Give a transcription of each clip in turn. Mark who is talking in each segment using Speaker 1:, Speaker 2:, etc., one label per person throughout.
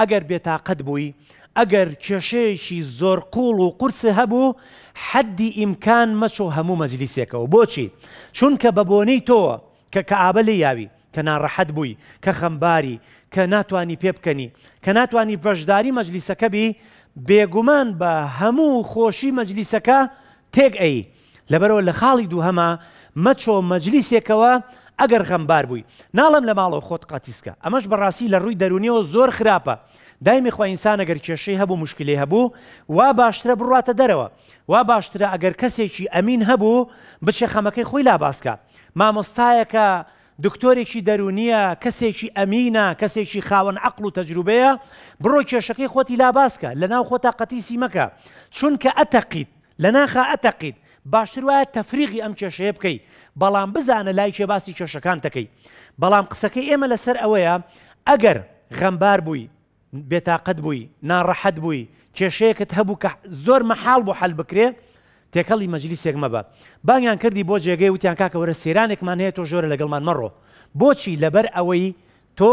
Speaker 1: ئەگەر بێتاقەت بووی ئەگەر کێشەیەکی زۆر قوڵ و قورس هەبوو حەدی ئیمکان مەچۆ هەموو مەجلیسێکەوە بۆچی چونکە بە بۆنەی تۆوە کە کە ئابە لە یاوی کە ناڕەحەت بووی کە خەمباری کە ناتانی پێ بکەنی کە ناتانی بەشداری مەجلیسەکەبی بێگومان بە هەموو خۆشی مەجلیسەکە تێک ئەی لەبەرەوە لە خاڵی دوو هەما مەچۆ مەجلیسێکەوە ئەگەر غەمبار بووی ناڵم لە ماڵەوە خۆت قاتیسکە ئەمەش بەڕاستی لە ڕووی دەرونیەوە زۆر خراپە دایمی خوۆئینسان ئەگەر کێشەی هەبوو مشکلی هەبوو وا باشترە بڕاتە دەرەوە وا باشترە ئەگەر کەسێکی ئەمین هەبوو بچێ خەمەکەی خۆی لا باسکە مامۆستایەکە دکتۆرێکی دەرونیە کەسێکی ئەمینە کەسێکی خاوەن عقل و تەجروبەیە بڕۆ کێشەکەی خۆتی لا باسکە لە ناو خۆتا قەتیسی مەکە چونکە ئەتەقیت لە ناخە ئەتەقیت باشتر وایە تەفریقی ئەم کێشەیە بکەیت بەڵام بزانە لای کێباسی کێشەکان دەکەی بەڵام قسەکەی ئێمە لەسەر ئەوەیە ئەگەر غەمبار بووی بێتاقت بووی ناڕەحەت بووی کێشەیەکت هەبوو کە زۆر مەحاڵ بۆ حل بکرێ تێکەڵی مەجلی سێگمە بە بانیان کردی بۆ جێگەی وتیان کاکەوەرە سێرانێکمان هەیە تۆ ژۆرە لەگەڵمان مەڕۆ بۆچی لەبەر ئەوەی تۆ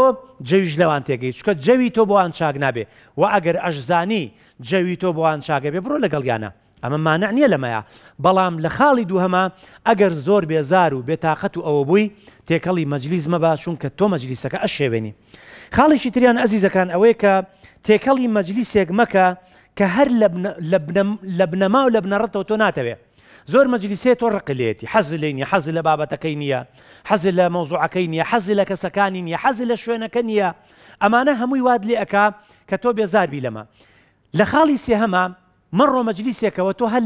Speaker 1: جەویش لەوان تێگەی چکە جەوی تۆ بۆوان چاک نابێ و ئەگەر ئەشزانی جەوی تۆ بۆوان چاگە بێ بڕۆ لەگەڵیانە ئەمە مانع نییە لەمەیە بەڵام لە خاڵی دووهەمە ئەگەر زۆر بێزار و بێتاقەت و ئەوە بووی تێکەڵی مەجلیز مەبا چون کە تۆ مەجلیسەکە ئەشێوێنی خاڵیشی تریان ئەزیزەکان ئەوەیە کە تێکەڵی مەجلیسێک مەکە کە هەر لە بنەما و لە بنەڕەتەوە تۆ ناتەوێت زۆر مەجلیسێت تۆ ڕقلێتی حەز لێنی حەز لە بابەتەکەی نییە حەز لە مەوزوعەکەی نییە حەز لە کەسەکانی نییە حەز لە شوێنەکە نییە ئەمانە هەمووی واد لێ ئەک کە تۆ بێزاربی لەمە لە خاڵی سێهەمە من ڕۆمەجلیسێکەوە تۆ هەل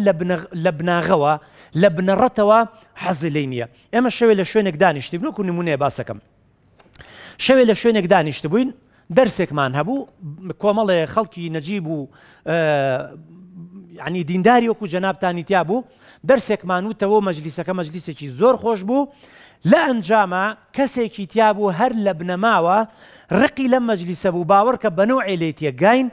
Speaker 1: لە بناغەوە لە بنەڕەتەوە حەزی لی نییە ئێمە شەوێ لە شوێنێک دانیشتی بنکو نمونێ باسەکەم شەوێ لە شوێنێک دانیشت بووین دەرسێکمان هەبوو کۆمەڵێ خەڵکی نەجیب و ینی دینداری وەکو جەنابتانی تیا بوو دەرسێکمان وتەوە مەجلیسەکە مەجلیسێکی زۆر خۆش بوو لە ئەنجامە کەسێکی تیا بوو هەر لە بنەماوە ڕقی لە مەجلیسە بوو باوەڕکە بەنەوە عێلێتیە گاین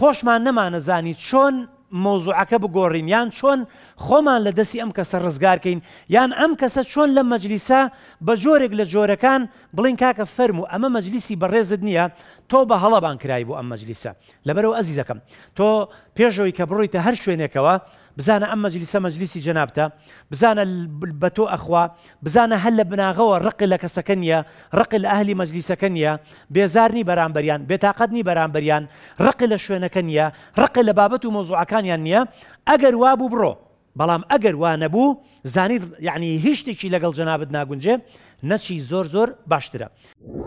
Speaker 1: خۆشمان نەمانەزانی چۆن مۆزوعەکە بگۆڕین یان چۆن خۆمان لە دەستی ئەم کەسە ڕزگارکەین یان ئەم کەسە چۆن لە مەجلیسا بە جۆرێک لە جۆرەکان بڵین کاکە فەرمو ئەمە مەجلیسی بەڕێزت نییە تۆ بە هەڵەبان کرای بوو ئەم مەجلیسە لەبەرەوە ئەزیزەکەم تۆ پێشەوەی کە بڕیتە هەر شوێنێکەوە بزانا ام مەجلیسە مجلسي جنابتا بزانا البتو تۆ بزانا هل بنا لە رقل لك سكنيا رقل یە مجلس سكنيا بيزارني بران بريان بێزارنی بەرامبەریان بريان بەرامبەریان ڕقل كنيا رقل یە موضوع كان بابەت و وابو برو بلام وابوو وانبو زاني يعني هشتكي لقل جنابتنا قنجي نشي زور زور ناگونجێ